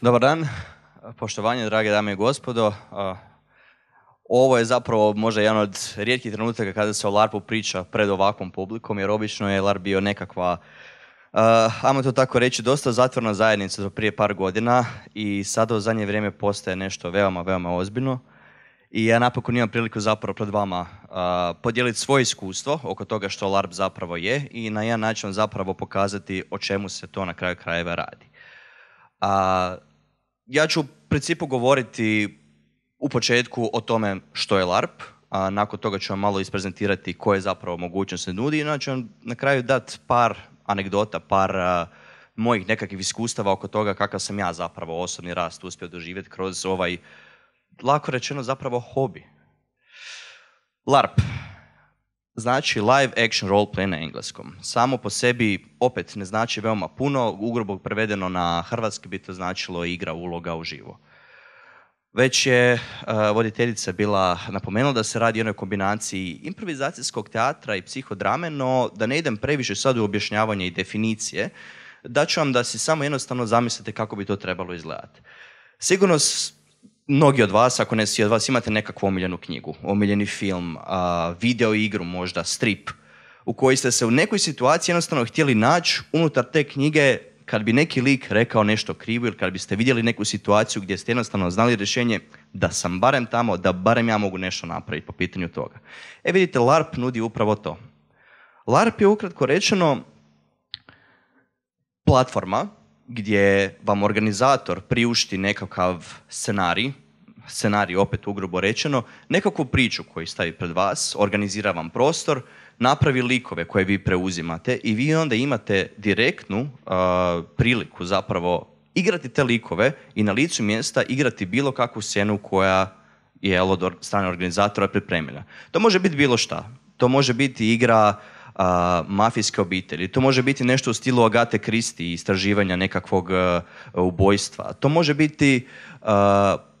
Dobar dan, poštovanje, drage dame i gospodo. Ovo je zapravo možda jedan od rijetkih trenutaka kada se o LARPu priča pred ovakvom publikom, jer obično je LARP bio nekakva, ajmo to tako reći, dosta zatvorna zajednica do prije par godina i sada u zadnje vrijeme postaje nešto veoma, veoma ozbiljno. I ja napokon imam priliku zapravo pred vama podijeliti svoje iskustvo oko toga što LARP zapravo je i na jedan način zapravo pokazati o čemu se to na kraju krajeva radi. A, ja ću u principu govoriti u početku o tome što je LARP, a nakon toga ću vam malo isprezentirati koje zapravo mogućnost se nudi, onda ću vam na kraju dati par anegdota, par mojih nekakvih iskustava oko toga kakav sam ja zapravo osobni rast uspio doživjeti kroz ovaj, lako rečeno, zapravo hobi. LARP znači live action play na engleskom. Samo po sebi opet ne znači veoma puno, ugrubo prevedeno na hrvatski bi to značilo igra uloga u živo. Već je e, voditeljica bila napomenula da se radi o jednoj kombinaciji improvizacijskog teatra i psihodrame, no da ne idem previše sad u objašnjavanje i definicije, da ću vam da si samo jednostavno zamislite kako bi to trebalo izgledati. Sigurno mnogi od vas, ako ne svi od vas, imate nekakvu omiljenu knjigu, omiljeni film, video igru možda, strip, u kojoj ste se u nekoj situaciji jednostavno htjeli naći unutar te knjige kad bi neki lik rekao nešto krivo ili kad biste vidjeli neku situaciju gdje ste jednostavno znali rješenje da sam barem tamo, da barem ja mogu nešto napraviti po pitanju toga. E vidite, LARP nudi upravo to. LARP je ukratko rečeno platforma gdje vam organizator priušti nekakav scenarij, scenarij opet ugrubo rečeno, nekakvu priču koju stavi pred vas, organizira vam prostor, napravi likove koje vi preuzimate i vi onda imate direktnu uh, priliku zapravo igrati te likove i na licu mjesta igrati bilo kakvu scenu koja je od strane organizatora pripremljena. To može biti bilo šta. To može biti igra mafijske obitelji. To može biti nešto u stilu Agate Kristi, istraživanja nekakvog e, ubojstva. To može biti e,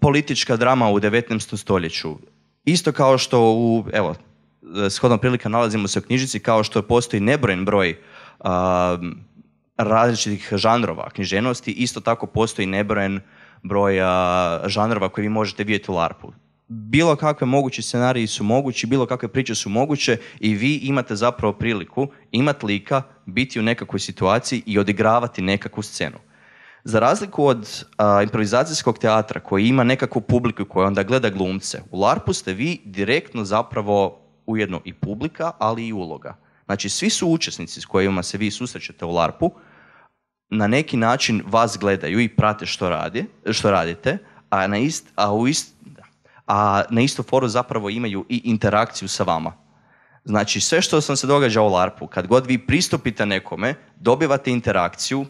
politička drama u 19. stoljeću. Isto kao što u, evo, shodno prilika nalazimo se u knjižici, kao što postoji nebrojen broj različitih žanrova knjiženosti, isto tako postoji nebrojen broj žanrova koji vi možete vidjeti u LARP-u bilo kakve mogući scenariji su mogući, bilo kakve priče su moguće i vi imate zapravo priliku imati lika, biti u nekakvoj situaciji i odigravati nekakvu scenu. Za razliku od improvizacijskog teatra koji ima nekakvu publiku koja onda gleda glumce, u LARPu ste vi direktno zapravo ujedno i publika, ali i uloga. Znači svi su učesnici s kojima se vi susrećete u LARPu, na neki način vas gledaju i prate što, radi, što radite, a, na ist, a u ist, a na istu foru zapravo imaju i interakciju sa vama. Znači, sve što sam se događa u larpu, kad god vi pristupite nekome, dobivate interakciju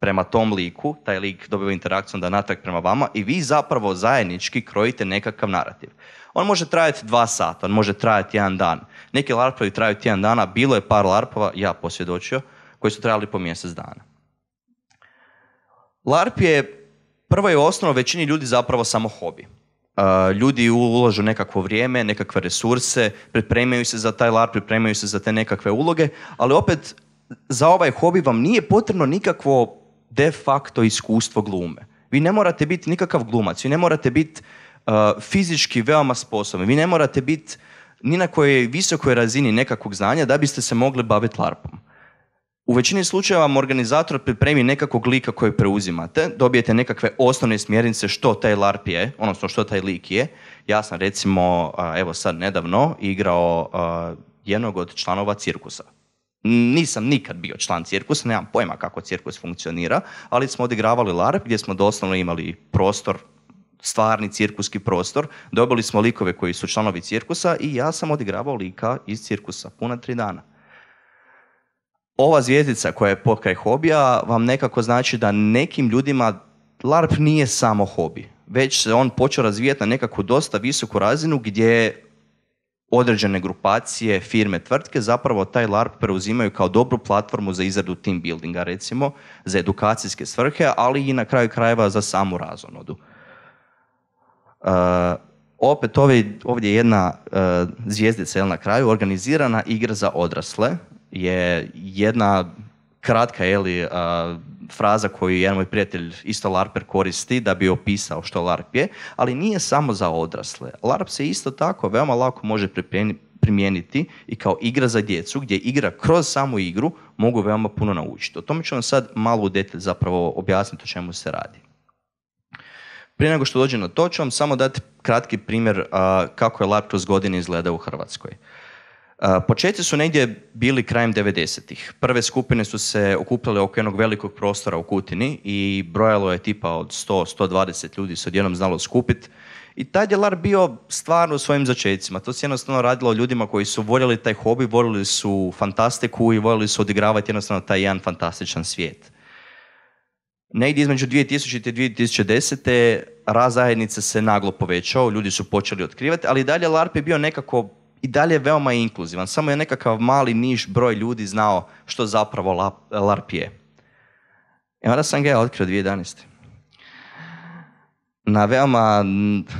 prema tom liku, taj lik dobiva interakciju onda natrag prema vama i vi zapravo zajednički krojite nekakav narativ. On može trajati dva sata, on može trajati jedan dan. Neki larpovi traju tjedan dana, bilo je par larpova, ja posvjedočio, koji su trajali po mjesec dana. LARP je prvo i osnovno većini ljudi zapravo samo hobi ljudi ulažu nekakvo vrijeme, nekakve resurse, pripremaju se za taj lar, pripremaju se za te nekakve uloge, ali opet za ovaj hobi vam nije potrebno nikakvo de facto iskustvo glume. Vi ne morate biti nikakav glumac, vi ne morate biti fizički veoma sposobni, vi ne morate biti ni na kojoj visokoj razini nekakvog znanja da biste se mogli baviti larpom. U većini slučajeva vam organizator pripremi nekakvog lika koji preuzimate, dobijete nekakve osnovne smjernice što taj LARP je, odnosno što taj lik je. Ja sam recimo, evo sad nedavno, igrao jednog od članova cirkusa. Nisam nikad bio član cirkusa, nemam pojma kako cirkus funkcionira, ali smo odigravali LARP gdje smo doslovno imali prostor, stvarni cirkuski prostor, dobili smo likove koji su članovi cirkusa i ja sam odigravao lika iz cirkusa puna tri dana ova zvijezdica koja je pokraj hobija vam nekako znači da nekim ljudima LARP nije samo hobi. Već se on počeo razvijati na nekakvu dosta visoku razinu gdje određene grupacije, firme, tvrtke zapravo taj LARP preuzimaju kao dobru platformu za izradu team buildinga recimo, za edukacijske svrhe, ali i na kraju krajeva za samu razonodu. Uh, opet ovdje, je jedna uh, e, zvijezdica na kraju, organizirana igra za odrasle, je jedna kratka eli fraza koju jedan moj prijatelj isto larper koristi da bi opisao što larp je, ali nije samo za odrasle. Larp se isto tako veoma lako može primijeniti i kao igra za djecu gdje igra kroz samu igru mogu veoma puno naučiti. O tome ću vam sad malo u zapravo objasniti o čemu se radi. Prije nego što dođem na to ću vam samo dati kratki primjer kako je LARP kroz godine izgledao u Hrvatskoj. Početci su negdje bili krajem 90-ih. Prve skupine su se okupljale oko jednog velikog prostora u Kutini i brojalo je tipa od 100-120 ljudi se odjednom znalo skupiti. I taj djelar bio stvarno u svojim začecima. To se jednostavno radilo o ljudima koji su voljeli taj hobi, voljeli su fantastiku i voljeli su odigravati jednostavno taj jedan fantastičan svijet. Negdje između 2000. i 2010. raz zajednice se naglo povećao, ljudi su počeli otkrivati, ali dalje LARP je bio nekako i dalje je veoma inkluzivan. Samo je nekakav mali niš broj ljudi znao što zapravo LARP je. I e, onda sam ga ja otkrio 2011. Na veoma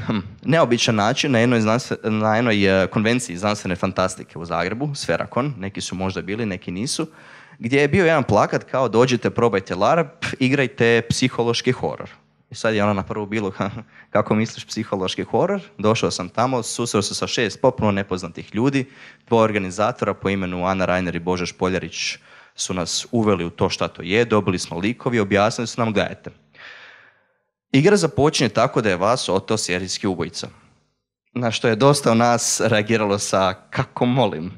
hm, neobičan način, na jednoj, znanstven, na jednoj e, konvenciji znanstvene fantastike u Zagrebu, Sferakon, neki su možda bili, neki nisu, gdje je bio jedan plakat kao dođite, probajte LARP, igrajte psihološki horor. I sad je ona na prvu bilo, kako misliš, psihološki horor. Došao sam tamo, susreo se sa šest potpuno nepoznatih ljudi. Dva organizatora po imenu Ana Rainer i Božeš Poljarić su nas uveli u to šta to je. Dobili smo likovi, objasnili su nam, gledajte. Igra započinje tako da je vas oto serijski ubojica. Na što je dosta u nas reagiralo sa kako molim.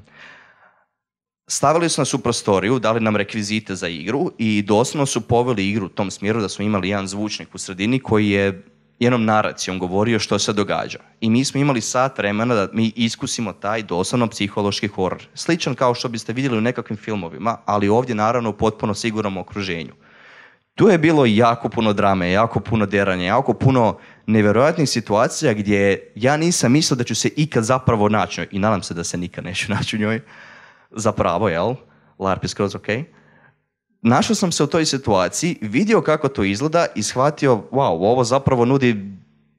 Stavili su nas u prostoriju, dali nam rekvizite za igru i doslovno su poveli igru u tom smjeru da smo imali jedan zvučnik u sredini koji je jednom naracijom govorio što se događa. I mi smo imali sat vremena da mi iskusimo taj doslovno psihološki horor. Sličan kao što biste vidjeli u nekakvim filmovima, ali ovdje naravno u potpuno sigurnom okruženju. Tu je bilo jako puno drame, jako puno deranja, jako puno nevjerojatnih situacija gdje ja nisam mislio da ću se ikad zapravo naći njoj i nadam se da se nikad neću naći u njoj zapravo, jel? LARP je skroz ok. Našao sam se u toj situaciji, vidio kako to izgleda i shvatio, wow, ovo zapravo nudi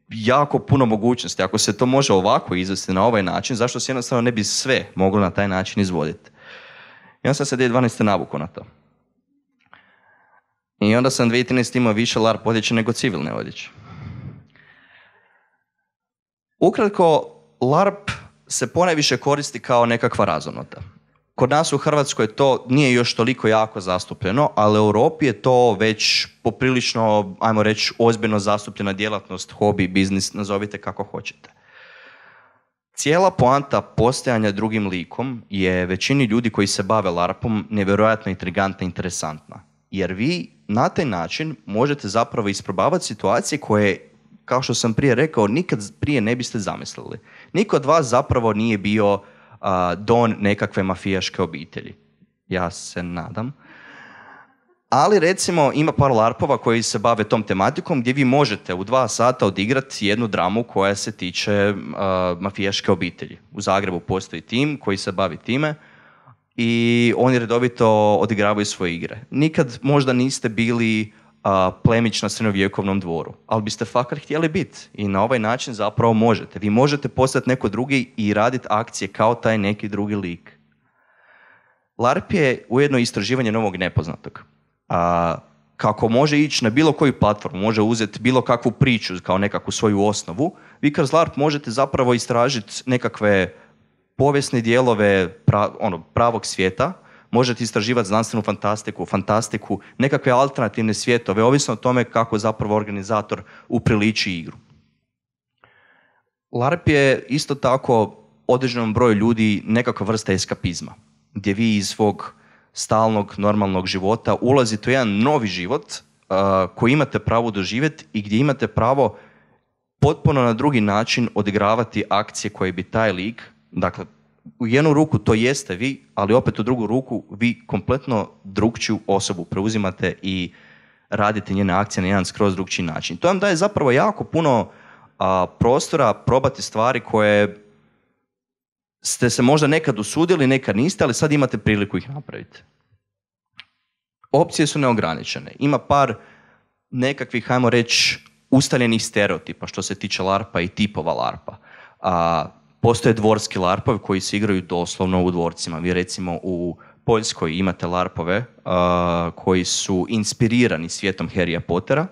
jako puno mogućnosti. Ako se to može ovako izvesti na ovaj način, zašto se jednostavno ne bi sve moglo na taj način izvoditi? I onda sam se 2012. navukao na to. I onda sam 2013. imao više LARP odjeće nego civilne odjeće. Ukratko, LARP se ponajviše koristi kao nekakva razonota. Kod nas u Hrvatskoj to nije još toliko jako zastupljeno, ali u Europi je to već poprilično, ajmo reći, ozbiljno zastupljena djelatnost, hobi, biznis, nazovite kako hoćete. Cijela poanta postojanja drugim likom je većini ljudi koji se bave LARPom nevjerojatno intrigantna i interesantna. Jer vi na taj način možete zapravo isprobavati situacije koje, kao što sam prije rekao, nikad prije ne biste zamislili. Niko od vas zapravo nije bio don nekakve mafijaške obitelji. Ja se nadam. Ali recimo ima par larpova koji se bave tom tematikom gdje vi možete u dva sata odigrati jednu dramu koja se tiče mafijaške obitelji. U Zagrebu postoji tim koji se bavi time i oni redovito odigravaju svoje igre. Nikad možda niste bili plemić na srednjovjekovnom dvoru. Ali biste fakat htjeli biti i na ovaj način zapravo možete. Vi možete postati neko drugi i raditi akcije kao taj neki drugi lik. LARP je ujedno istraživanje novog nepoznatog. A, kako može ići na bilo koju platformu, može uzeti bilo kakvu priču kao nekakvu svoju osnovu, vi kroz LARP možete zapravo istražiti nekakve povijesne dijelove pra, ono, pravog svijeta, možete istraživati znanstvenu fantastiku, fantastiku, nekakve alternativne svjetove, ovisno o tome kako zapravo organizator upriliči igru. LARP je isto tako određenom broju ljudi nekakva vrsta eskapizma, gdje vi iz svog stalnog, normalnog života ulazite u jedan novi život uh, koji imate pravo doživjeti i gdje imate pravo potpuno na drugi način odigravati akcije koje bi taj lik, dakle u jednu ruku to jeste vi, ali opet u drugu ruku vi kompletno drugčiju osobu preuzimate i radite njene akcije na jedan skroz drugčiji način. To vam daje zapravo jako puno a, prostora probati stvari koje ste se možda nekad usudili, nekad niste, ali sad imate priliku ih napraviti. Opcije su neograničene. Ima par nekakvih, hajmo reći, ustaljenih stereotipa što se tiče larpa i tipova larpa. A, postoje dvorski larpovi koji se igraju doslovno u dvorcima. Vi recimo u Poljskoj imate larpove koji su inspirirani svijetom Harrya Pottera,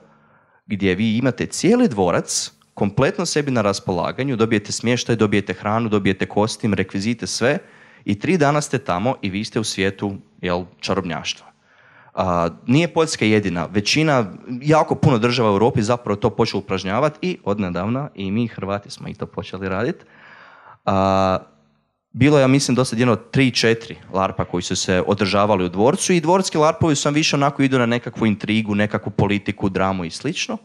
gdje vi imate cijeli dvorac kompletno sebi na raspolaganju, dobijete smještaj, dobijete hranu, dobijete kostim, rekvizite, sve i tri dana ste tamo i vi ste u svijetu jel, čarobnjaštva. nije Poljska jedina. Većina, jako puno država u Europi zapravo to počelo upražnjavati i od i mi Hrvati smo i to počeli raditi. A, bilo je, ja mislim, dosta jedno tri, četiri larpa koji su se održavali u dvorcu i dvorski larpovi su vam više onako idu na nekakvu intrigu, nekakvu politiku, dramu i slično.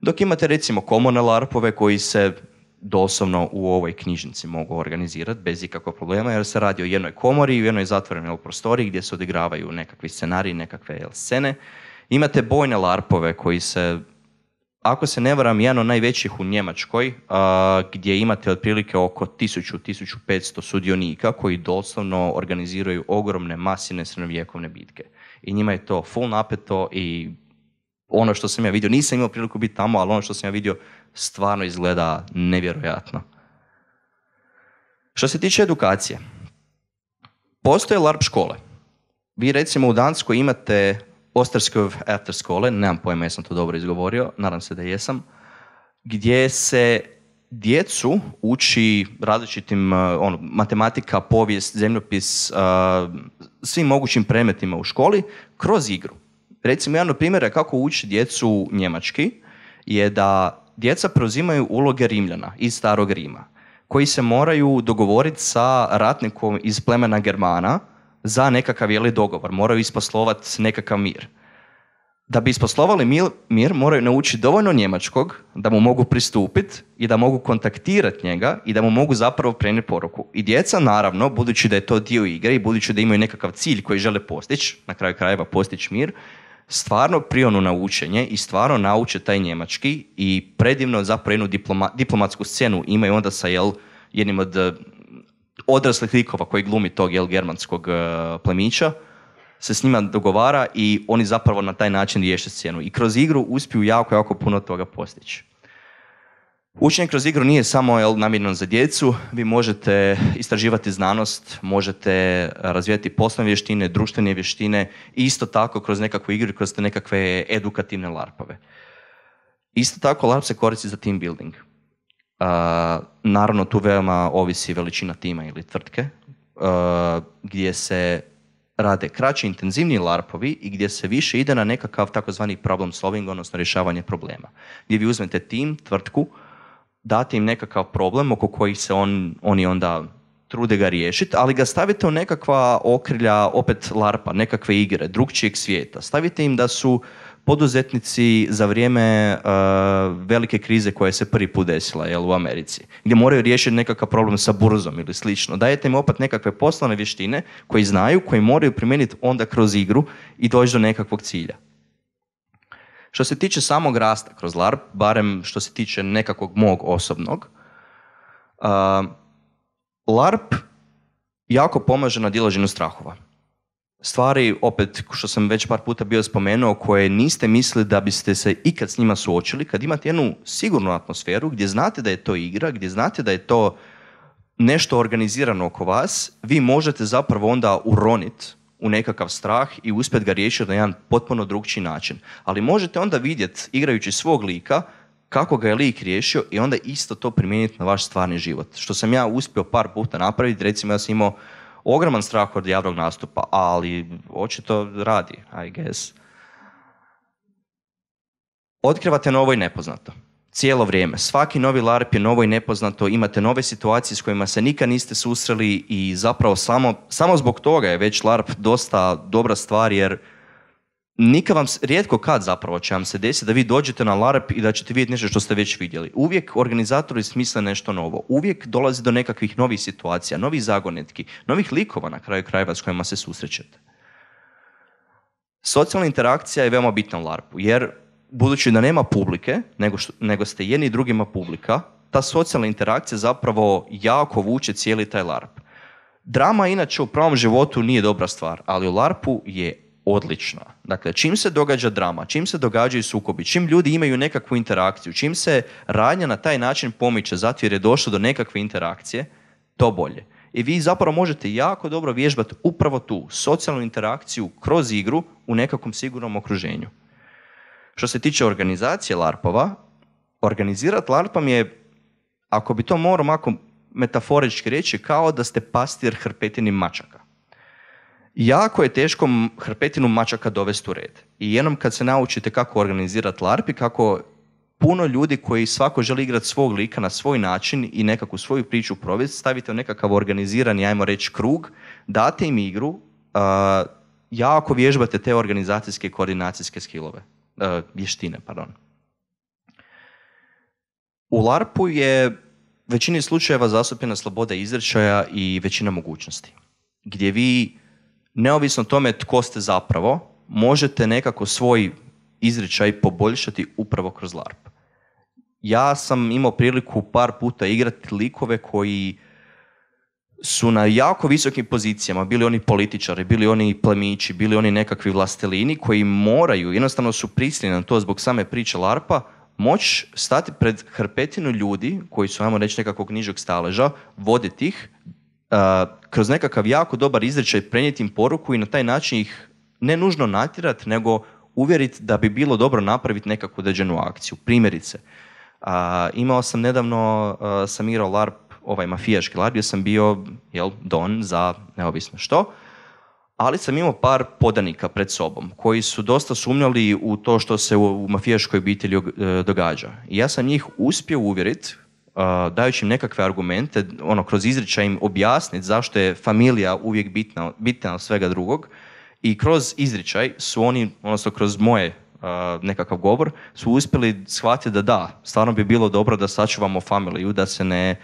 Dok imate recimo komone larpove koji se doslovno u ovoj knjižnici mogu organizirati bez ikakvog problema jer se radi o jednoj komori i u jednoj zatvorenoj prostoriji gdje se odigravaju nekakvi scenariji, nekakve scene. Imate bojne larpove koji se ako se ne varam, jedan od najvećih u Njemačkoj, gdje imate otprilike oko 1000-1500 sudionika koji doslovno organiziraju ogromne masine srednjovjekovne bitke. I njima je to full napeto i ono što sam ja vidio, nisam imao priliku biti tamo, ali ono što sam ja vidio stvarno izgleda nevjerojatno. Što se tiče edukacije, postoje LARP škole. Vi recimo u Danskoj imate Ostarskog after skole, nemam pojma jesam to dobro izgovorio, nadam se da jesam, gdje se djecu uči različitim e, ono, matematika, povijest, zemljopis, e, svim mogućim predmetima u školi kroz igru. Recimo, jedan od primjera kako uči djecu njemački je da djeca preuzimaju uloge Rimljana iz Starog Rima, koji se moraju dogovoriti sa ratnikom iz plemena Germana, za nekakav jeli, dogovor, moraju isposlovati nekakav mir. Da bi isposlovali mir, moraju naučiti dovoljno njemačkog da mu mogu pristupiti i da mogu kontaktirati njega i da mu mogu zapravo prenijeti poruku. I djeca naravno, budući da je to dio igre i budući da imaju nekakav cilj koji žele postići, na kraju krajeva postići mir, stvarno prionu na učenje i stvarno nauče taj njemački i predivno zapravo jednu diplomatsku scenu imaju onda sa jel, jednim od odraslih likova koji glumi tog jel, germanskog e, plemića, se s njima dogovara i oni zapravo na taj način riješe scenu. I kroz igru uspiju jako, jako puno toga postići. Učenje kroz igru nije samo jel, za djecu, vi možete istraživati znanost, možete razvijati poslovne vještine, društvene vještine i isto tako kroz nekakvu igru, kroz te nekakve edukativne larpove. Isto tako larp se koristi za team building. Eh, naravno, tu veoma ovisi veličina tima ili tvrtke, eh, gdje se rade kraći, intenzivniji larpovi i gdje se više ide na nekakav takozvani problem solving, odnosno rješavanje problema. Gdje vi uzmete tim, tvrtku, date im nekakav problem oko kojih se oni onda trude ga riješiti, ali ga stavite u nekakva okrilja, opet larpa, nekakve igre, drugčijeg svijeta. Stavite im da su poduzetnici za vrijeme uh, velike krize koja se prvi put desila jel, u Americi, gdje moraju riješiti nekakav problem sa burzom ili slično. Dajete im opet nekakve poslovne vještine koji znaju, koji moraju primijeniti onda kroz igru i doći do nekakvog cilja. Što se tiče samog rasta kroz LARP, barem što se tiče nekakvog mog osobnog, uh, LARP jako pomaže na dilaženju strahova stvari, opet, što sam već par puta bio spomenuo, koje niste mislili da biste se ikad s njima suočili, kad imate jednu sigurnu atmosferu gdje znate da je to igra, gdje znate da je to nešto organizirano oko vas, vi možete zapravo onda uronit u nekakav strah i uspjet ga riješiti na jedan potpuno drugčiji način. Ali možete onda vidjeti, igrajući svog lika, kako ga je lik riješio i onda isto to primijeniti na vaš stvarni život. Što sam ja uspio par puta napraviti, recimo ja sam imao ogroman strah od javnog nastupa, ali očito radi, I guess. Otkrivate novo i nepoznato. Cijelo vrijeme. Svaki novi LARP je novo i nepoznato, imate nove situacije s kojima se nikad niste susreli i zapravo samo, samo zbog toga je već LARP dosta dobra stvar jer nikad vam, rijetko kad zapravo će vam se desiti da vi dođete na LARP i da ćete vidjeti nešto što ste već vidjeli. Uvijek organizatori smisle nešto novo. Uvijek dolazi do nekakvih novih situacija, novih zagonetki, novih likova na kraju krajeva s kojima se susrećete. Socijalna interakcija je veoma bitna u LARPu, jer budući da nema publike, nego, što, nego ste jedni drugima publika, ta socijalna interakcija zapravo jako vuče cijeli taj LARP. Drama inače u pravom životu nije dobra stvar, ali u LARPu je odlično. Dakle, čim se događa drama, čim se događaju sukobi, čim ljudi imaju nekakvu interakciju, čim se radnja na taj način pomiče zato jer je došlo do nekakve interakcije, to bolje. I vi zapravo možete jako dobro vježbati upravo tu socijalnu interakciju kroz igru u nekakvom sigurnom okruženju. Što se tiče organizacije LARPova, organizirati LARP je, ako bi to morao mako metaforički reći, kao da ste pastir hrpetini mačaka jako je teško hrpetinu mačaka dovesti u red. I jednom kad se naučite kako organizirati LARP i kako puno ljudi koji svako želi igrati svog lika na svoj način i nekakvu svoju priču provesti, stavite u nekakav organizirani, ajmo reći, krug, date im igru, uh, jako vježbate te organizacijske i koordinacijske skillove, vještine, pardon. U LARP-u je većini slučajeva zastupljena sloboda izrečaja i većina mogućnosti, gdje vi neovisno tome tko ste zapravo, možete nekako svoj izričaj poboljšati upravo kroz LARP. Ja sam imao priliku par puta igrati likove koji su na jako visokim pozicijama, bili oni političari, bili oni plemići, bili oni nekakvi vlastelini koji moraju, jednostavno su prisiljeni na to zbog same priče LARPA, moć stati pred hrpetinu ljudi koji su, ajmo reći, nekakvog nižeg staleža, voditi ih kroz nekakav jako dobar izričaj, prenijeti im poruku i na taj način ih ne nužno natjerati, nego uvjeriti da bi bilo dobro napraviti nekakvu određenu akciju. Primjerice, a, imao sam nedavno, a, sam igrao LARP, ovaj mafijaški LARP, gdje sam bio jel, don za neovisno što, ali sam imao par podanika pred sobom koji su dosta sumnjali u to što se u, u mafijaškoj obitelji e, događa. I ja sam njih uspio uvjeriti dajući im nekakve argumente, ono, kroz izričaj im objasniti zašto je familija uvijek bitna, bitna od svega drugog i kroz izričaj su oni, odnosno kroz moje nekakav govor, su uspjeli shvatiti da da, stvarno bi bilo dobro da sačuvamo familiju, da se ne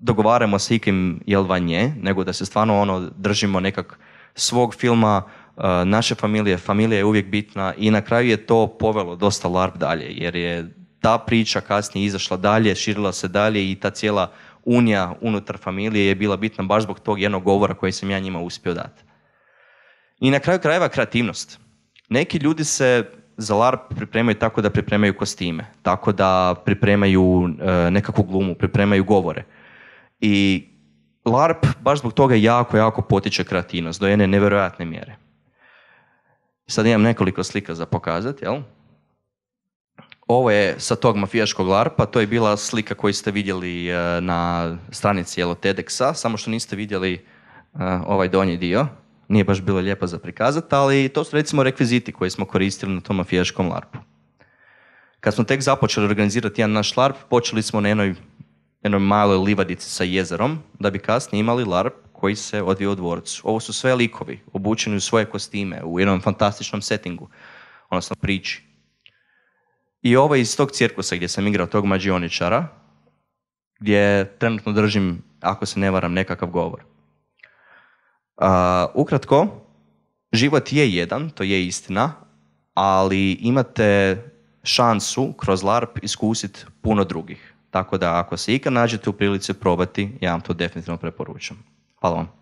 dogovaramo s ikim jel van nje, nego da se stvarno ono držimo nekak svog filma, naše familije, familija je uvijek bitna i na kraju je to povelo dosta larp dalje, jer je ta priča kasnije izašla dalje, širila se dalje i ta cijela unija unutar familije je bila bitna baš zbog tog jednog govora koji sam ja njima uspio dati. I na kraju krajeva kreativnost. Neki ljudi se za LARP pripremaju tako da pripremaju kostime, tako da pripremaju e, nekakvu glumu, pripremaju govore. I LARP baš zbog toga jako, jako potiče kreativnost do jedne nevjerojatne mjere. Sad imam nekoliko slika za pokazati, jel? Ovo je sa tog mafijaškog larpa, to je bila slika koju ste vidjeli e, na stranici tedeksa samo što niste vidjeli e, ovaj donji dio. Nije baš bilo lijepo za prikazati, ali to su recimo rekviziti koje smo koristili na tom mafijaškom larpu. Kad smo tek započeli organizirati jedan naš larp, počeli smo na jednoj, maloj livadici sa jezerom, da bi kasnije imali larp koji se odvio u dvorcu. Ovo su sve likovi, obučeni u svoje kostime, u jednom fantastičnom settingu, odnosno priči. I ovo iz tog cirkusa gdje sam igrao tog mađioničara, gdje trenutno držim, ako se ne varam, nekakav govor. Uh, ukratko, život je jedan, to je istina, ali imate šansu kroz LARP iskusiti puno drugih. Tako da ako se ikad nađete u prilici probati, ja vam to definitivno preporučam. Hvala vam.